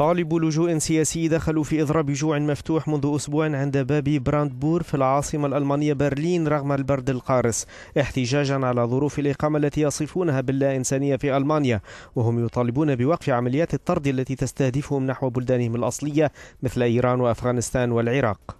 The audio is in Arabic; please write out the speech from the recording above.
طالب لجوء سياسي دخلوا في إضراب جوع مفتوح منذ أسبوع عند باب براندبور في العاصمة الألمانية برلين رغم البرد القارس احتجاجا على ظروف الإقامة التي يصفونها باللا إنسانية في ألمانيا وهم يطالبون بوقف عمليات الطرد التي تستهدفهم نحو بلدانهم الأصلية مثل إيران وأفغانستان والعراق